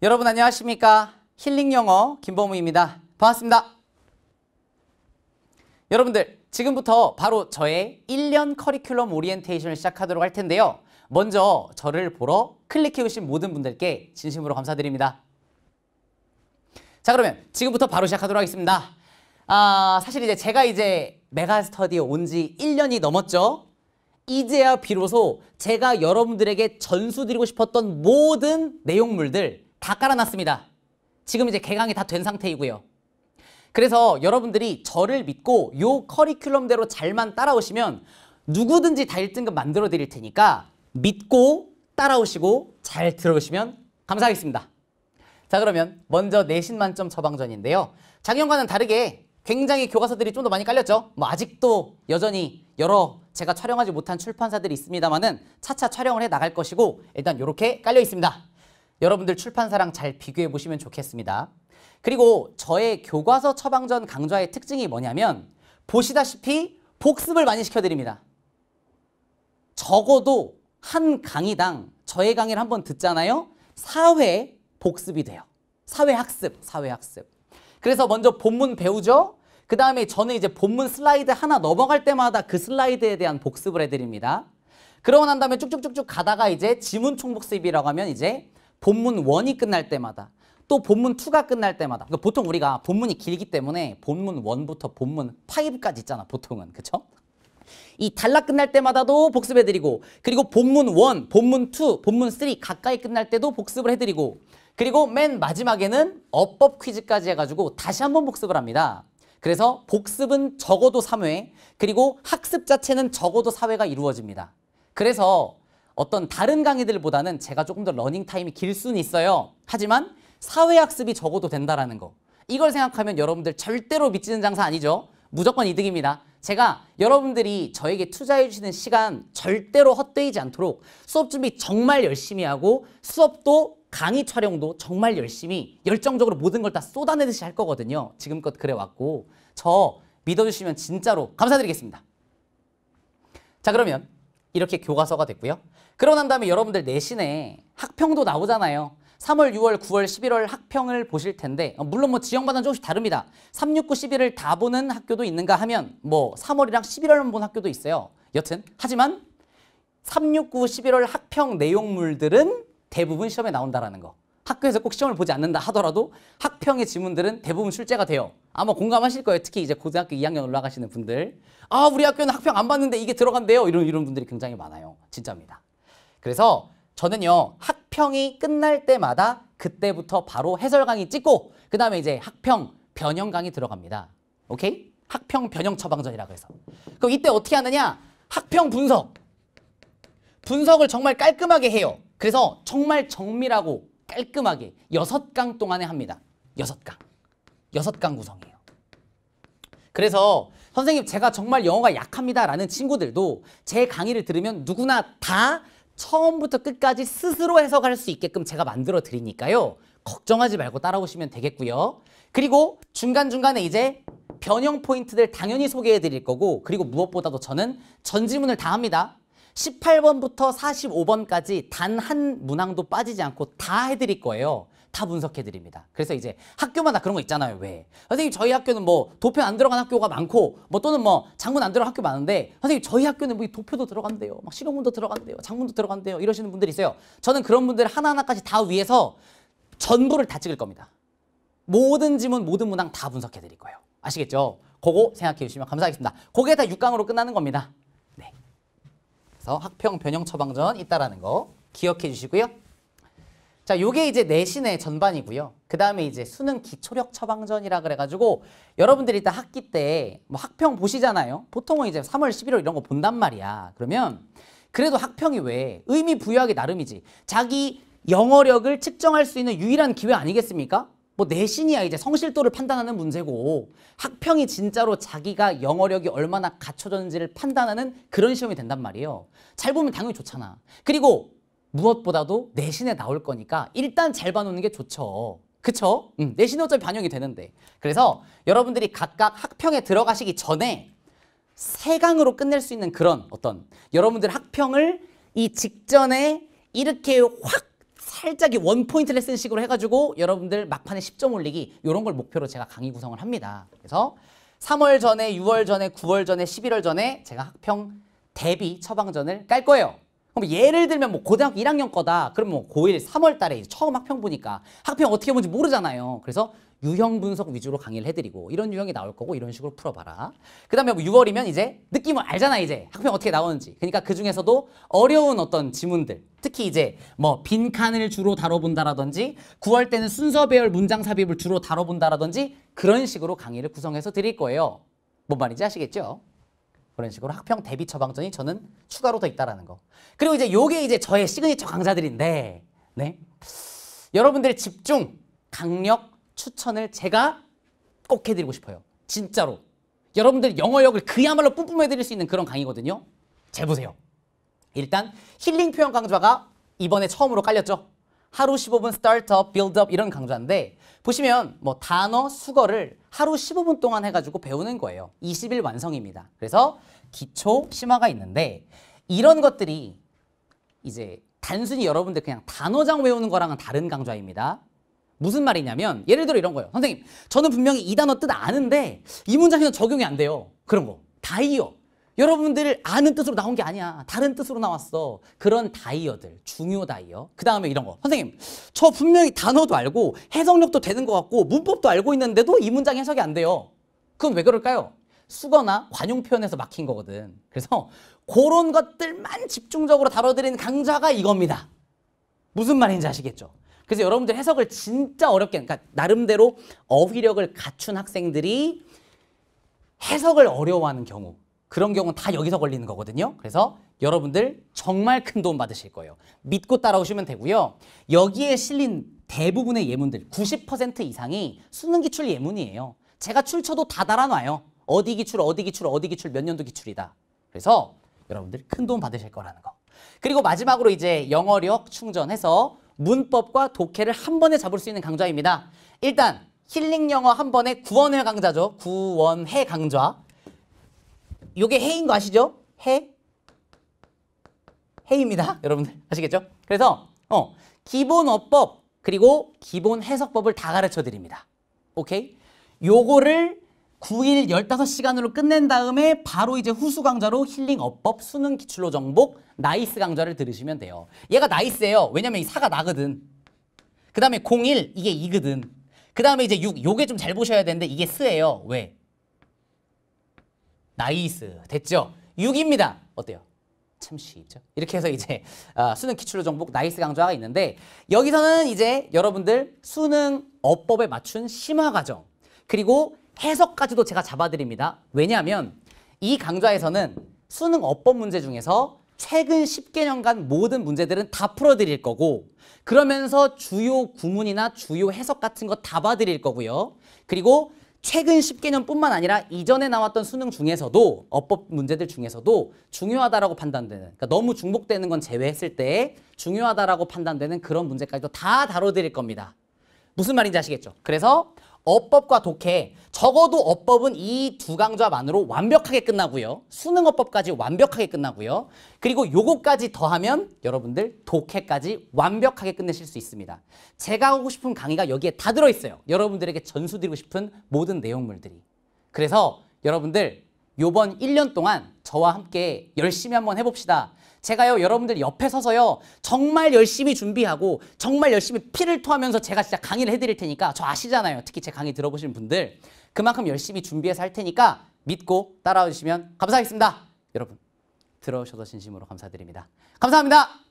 여러분 안녕하십니까? 힐링 영어 김범우입니다. 반갑습니다. 여러분들 지금부터 바로 저의 1년 커리큘럼 오리엔테이션을 시작하도록 할 텐데요. 먼저 저를 보러 클릭해오신 모든 분들께 진심으로 감사드립니다. 자 그러면 지금부터 바로 시작하도록 하겠습니다. 아 사실 이제 제가 이제 메가스터디에 온 지 1년이 넘었죠. 이제야 비로소 제가 여러분들에게 전수드리고 싶었던 모든 내용물들 다 깔아놨습니다. 지금 이제 개강이 다 된 상태이고요. 그래서 여러분들이 저를 믿고 요 커리큘럼대로 잘만 따라오시면 누구든지 다 1등급 만들어 드릴 테니까 믿고 따라오시고 잘 들어오시면 감사하겠습니다. 자 그러면 먼저 내신 만점 처방전인데요. 작년과는 다르게 굉장히 교과서들이 좀 더 많이 깔렸죠. 뭐 아직도 여전히 여러 제가 촬영하지 못한 출판사들이 있습니다만은 차차 촬영을 해 나갈 것이고 일단 이렇게 깔려 있습니다. 여러분들 출판사랑 잘 비교해 보시면 좋겠습니다. 그리고 저의 교과서 처방전 강좌의 특징이 뭐냐면 보시다시피 복습을 많이 시켜드립니다. 적어도 한 강의당 저의 강의를 한번 듣잖아요. 사회 복습이 돼요. 사회학습, 사회학습. 그래서 먼저 본문 배우죠. 그 다음에 저는 이제 본문 슬라이드 하나 넘어갈 때마다 그 슬라이드에 대한 복습을 해드립니다. 그러고 난 다음에 쭉쭉쭉쭉 가다가 이제 지문총 복습이라고 하면 이제 본문 1이 끝날 때마다 또 본문 2가 끝날 때마다 그러니까 보통 우리가 본문이 길기 때문에 본문 1부터 본문 5까지 있잖아 보통은 그쵸? 이 단락 끝날 때마다도 복습해드리고 그리고 본문 1, 본문 2, 본문 3 가까이 끝날 때도 복습을 해드리고 그리고 맨 마지막에는 어법 퀴즈까지 해가지고 다시 한번 복습을 합니다. 그래서 복습은 적어도 3회 그리고 학습 자체는 적어도 4회가 이루어집니다. 그래서 어떤 다른 강의들보다는 제가 조금 더 러닝 타임이 길 수는 있어요. 하지만 사회학습이 적어도 된다라는 거. 이걸 생각하면 여러분들 절대로 미치는 장사 아니죠. 무조건 이득입니다. 제가 여러분들이 저에게 투자해 주시는 시간 절대로 헛되이지 않도록 수업 준비 정말 열심히 하고 수업도 강의 촬영도 정말 열심히 열정적으로 모든 걸 다 쏟아내듯이 할 거거든요. 지금껏 그래왔고 저 믿어주시면 진짜로 감사드리겠습니다. 자 그러면 이렇게 교과서가 됐고요. 그러고 난 다음에 여러분들 내신에 학평도 나오잖아요. 3월, 6월, 9월, 11월 학평을 보실 텐데 어, 물론 뭐 지역마다 조금씩 다릅니다. 3, 6, 9, 11을 다 보는 학교도 있는가 하면 뭐 3월이랑 11월만 본 학교도 있어요. 여튼 하지만 3, 6, 9, 11월 학평 내용물들은 대부분 시험에 나온다라는 거. 학교에서 꼭 시험을 보지 않는다 하더라도 학평의 지문들은 대부분 출제가 돼요. 아마 공감하실 거예요. 특히 이제 고등학교 2학년 올라가시는 분들. 아, 우리 학교는 학평 안 봤는데 이게 들어간대요. 이런 이런 분들이 굉장히 많아요. 진짜입니다. 그래서 저는요. 학평이 끝날 때마다 그때부터 바로 해설 강의 찍고 그다음에 이제 학평 변형 강의 들어갑니다. 오케이? 학평 변형 처방전이라고 해서. 그럼 이때 어떻게 하느냐? 학평 분석. 분석을 정말 깔끔하게 해요. 그래서 정말 정밀하고 깔끔하게 여섯 강 동안에 합니다. 여섯 강. 여섯 강 구성이에요. 그래서 선생님 제가 정말 영어가 약합니다라는 친구들도 제 강의를 들으면 누구나 다 처음부터 끝까지 스스로 해석할 수 있게끔 제가 만들어 드리니까요. 걱정하지 말고 따라오시면 되겠고요. 그리고 중간중간에 이제 변형 포인트들 당연히 소개해 드릴 거고 그리고 무엇보다도 저는 전지문을 다 합니다. 18번부터 45번까지 단 한 문항도 빠지지 않고 다 해드릴 거예요. 다 분석해드립니다. 그래서 이제 학교마다 그런 거 있잖아요. 왜? 선생님 저희 학교는 뭐 도표 안 들어간 학교가 많고 뭐 또는 뭐 장문 안 들어간 학교 많은데 선생님 저희 학교는 뭐 도표도 들어간대요. 막 실용문도 들어간대요. 장문도 들어간대요. 이러시는 분들이 있어요. 저는 그런 분들 하나하나까지 다 위해서 전부를 다 찍을 겁니다. 모든 지문 모든 문항 다 분석해드릴 거예요. 아시겠죠? 그거 생각해 주시면 감사하겠습니다. 그게 다 6강으로 끝나는 겁니다. 그래서 학평 변형 처방전 있다라는 거 기억해 주시고요. 자, 요게 이제 내신의 전반이고요. 그 다음에 이제 수능 기초력 처방전이라 그래가지고 여러분들이 다 학기 때뭐 학평 보시잖아요. 보통은 이제 3월, 11월 이런 거 본단 말이야. 그러면 그래도 학평이 왜 의미 부여하기 나름이지. 자기 영어력을 측정할 수 있는 유일한 기회 아니겠습니까? 뭐 내신이야 이제 성실도를 판단하는 문제고 학평이 진짜로 자기가 영어력이 얼마나 갖춰졌는지를 판단하는 그런 시험이 된단 말이에요. 잘 보면 당연히 좋잖아. 그리고 무엇보다도 내신에 나올 거니까 일단 잘 봐놓는 게 좋죠. 그쵸? 음, 내신 어차피 반영이 되는데. 그래서 여러분들이 각각 학평에 들어가시기 전에 세강으로 끝낼 수 있는 그런 어떤 여러분들 학평을 이 직전에 이렇게 확 살짝이 원포인트 레슨식으로 해가지고 여러분들 막판에 10점 올리기 이런 걸 목표로 제가 강의 구성을 합니다. 그래서 3월 전에, 6월 전에, 9월 전에, 11월 전에 제가 학평 대비 처방전을 깔 거예요. 그럼 예를 들면 뭐 고등학교 1학년 거다. 그럼 뭐 고1 3월 달에 처음 학평 보니까 학평 어떻게 보는지 모르잖아요. 그래서 유형 분석 위주로 강의를 해드리고 이런 유형이 나올 거고 이런 식으로 풀어봐라. 그 다음에 뭐 6월이면 이제 느낌을 알잖아 이제 학평 어떻게 나오는지. 그러니까 그 중에서도 어려운 어떤 지문들 특히 이제 뭐 빈칸을 주로 다뤄본다라든지 9월 때는 순서 배열 문장 삽입을 주로 다뤄본다라든지 그런 식으로 강의를 구성해서 드릴 거예요. 뭔 말인지 아시겠죠? 그런 식으로 학평 대비 처방전이 저는 추가로 더 있다라는 거. 그리고 이제 요게 이제 저의 시그니처 강좌들인데, 네. 여러분들 집중, 강력 추천을 제가 꼭 해드리고 싶어요. 진짜로. 여러분들 영어력을 그야말로 뿜뿜해드릴 수 있는 그런 강의거든요. 재 보세요. 일단 힐링 표현 강좌가 이번에 처음으로 깔렸죠. 하루 15분 스타트업, 빌드업 이런 강좌인데 보시면 뭐 단어, 수거를 하루 15분 동안 해가지고 배우는 거예요. 20일 완성입니다. 그래서 기초, 심화가 있는데 이런 것들이 이제 단순히 여러분들 그냥 단어장 외우는 거랑은 다른 강좌입니다. 무슨 말이냐면 예를 들어 이런 거예요. 선생님 저는 분명히 이 단어 뜻 아는데 이 문장에서 적용이 안 돼요. 그런 거. 다이어. 여러분들 아는 뜻으로 나온 게 아니야. 다른 뜻으로 나왔어. 그런 다이어들, 중요 다이어. 그 다음에 이런 거. 선생님, 저 분명히 단어도 알고 해석력도 되는 것 같고 문법도 알고 있는데도 이 문장이 해석이 안 돼요. 그건 왜 그럴까요? 수거나 관용 표현에서 막힌 거거든. 그래서 그런 것들만 집중적으로 다뤄드리는 강좌가 이겁니다. 무슨 말인지 아시겠죠? 그래서 여러분들 해석을 진짜 어렵게, 그러니까 나름대로 어휘력을 갖춘 학생들이 해석을 어려워하는 경우 그런 경우는 다 여기서 걸리는 거거든요. 그래서 여러분들 정말 큰 도움 받으실 거예요. 믿고 따라오시면 되고요. 여기에 실린 대부분의 예문들 90% 이상이 수능 기출 예문이에요. 제가 출처도 다 달아놔요. 어디 기출, 어디 기출, 어디 기출, 몇 년도 기출이다. 그래서 여러분들 큰 도움 받으실 거라는 거. 그리고 마지막으로 이제 영어력 충전해서 문법과 독해를 한 번에 잡을 수 있는 강좌입니다. 일단 힐링 영어 한 번에 구원회 강좌죠. 구원회 강좌. 요게 해인 거 아시죠? 해? 해입니다. 여러분들 아시겠죠? 그래서 어 기본 어법 그리고 기본 해석법을 다 가르쳐 드립니다. 오케이? 요거를 9일 15시간으로 끝낸 다음에 바로 이제 후수 강좌로 힐링 어법 수능 기출로 정복 나이스 강좌를 들으시면 돼요. 얘가 나이스예요. 왜냐면 이 4가 나거든. 그 다음에 01 이게 2거든. 그 다음에 이제 6 요게 좀 잘 보셔야 되는데 이게 스예요. 왜? 나이스 됐죠? 6입니다. 어때요? 참 쉽죠? 이렇게 해서 이제 아, 수능 기출로 정복 나이스 강좌가 있는데 여기서는 이제 여러분들 수능 어법에 맞춘 심화 과정 그리고 해석까지도 제가 잡아드립니다. 왜냐하면 이 강좌에서는 수능 어법 문제 중에서 최근 10개년간 모든 문제들은 다 풀어드릴 거고 그러면서 주요 구문이나 주요 해석 같은 거 다 봐드릴 거고요. 그리고 최근 10개년뿐만 아니라 이전에 나왔던 수능 중에서도 어법 문제들 중에서도 중요하다라고 판단되는 그러니까 너무 중복되는 건 제외했을 때 중요하다라고 판단되는 그런 문제까지도 다 다뤄드릴 겁니다. 무슨 말인지 아시겠죠? 그래서 어법과 독해 적어도 어법은 이 두 강좌만으로 완벽하게 끝나고요. 수능 어법까지 완벽하게 끝나고요. 그리고 요거까지 더하면 여러분들 독해까지 완벽하게 끝내실 수 있습니다. 제가 하고 싶은 강의가 여기에 다 들어있어요. 여러분들에게 전수드리고 싶은 모든 내용물들이. 그래서 여러분들 요번 1년 동안 저와 함께 열심히 한번 해봅시다. 제가요 여러분들 옆에 서서요 정말 열심히 준비하고 정말 열심히 피를 토하면서 제가 진짜 강의를 해드릴 테니까 저 아시잖아요 특히 제 강의 들어보신 분들 그만큼 열심히 준비해서 할 테니까 믿고 따라와 주시면 감사하겠습니다 여러분 들어오셔서 진심으로 감사드립니다 감사합니다